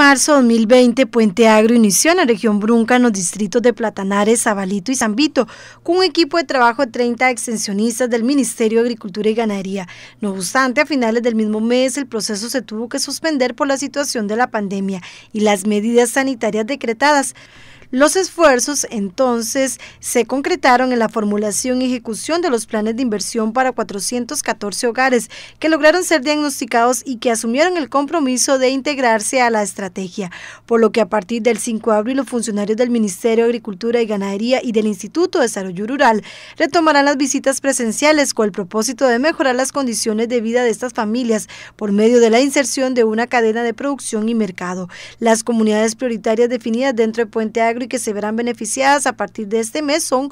marzo de 2020, Puente Agro inició en la región Brunca, en los distritos de Platanares, Zabalito y Zambito, con un equipo de trabajo de 30 extensionistas del Ministerio de Agricultura y Ganadería. No obstante, a finales del mismo mes, el proceso se tuvo que suspender por la situación de la pandemia y las medidas sanitarias decretadas. Los esfuerzos entonces se concretaron en la formulación y ejecución de los planes de inversión para 414 hogares que lograron ser diagnosticados y que asumieron el compromiso de integrarse a la estrategia, por lo que a partir del 5 de abril los funcionarios del Ministerio de Agricultura y Ganadería y del Instituto de Desarrollo Rural retomarán las visitas presenciales con el propósito de mejorar las condiciones de vida de estas familias por medio de la inserción de una cadena de producción y mercado. Las comunidades prioritarias definidas dentro de Puente Agro y que se verán beneficiadas a partir de este mes son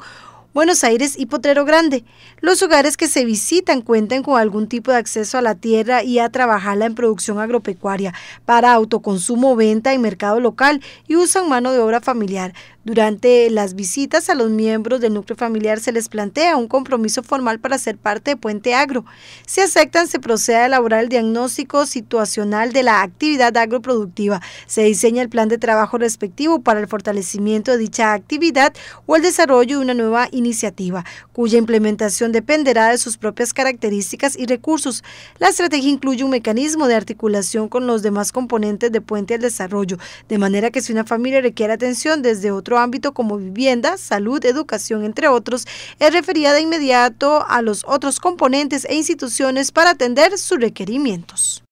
Buenos Aires y Potrero Grande. Los hogares que se visitan cuentan con algún tipo de acceso a la tierra y a trabajarla en producción agropecuaria para autoconsumo, venta y mercado local y usan mano de obra familiar. Durante las visitas a los miembros del núcleo familiar se les plantea un compromiso formal para ser parte de Puente Agro. Si aceptan, se procede a elaborar el diagnóstico situacional de la actividad agroproductiva. Se diseña el plan de trabajo respectivo para el fortalecimiento de dicha actividad o el desarrollo de una nueva iniciativa, cuya implementación dependerá de sus propias características y recursos. La estrategia incluye un mecanismo de articulación con los demás componentes de Puente al Desarrollo, de manera que si una familia requiere atención desde otro ámbito como vivienda, salud, educación, entre otros, es referida de inmediato a los otros componentes e instituciones para atender sus requerimientos.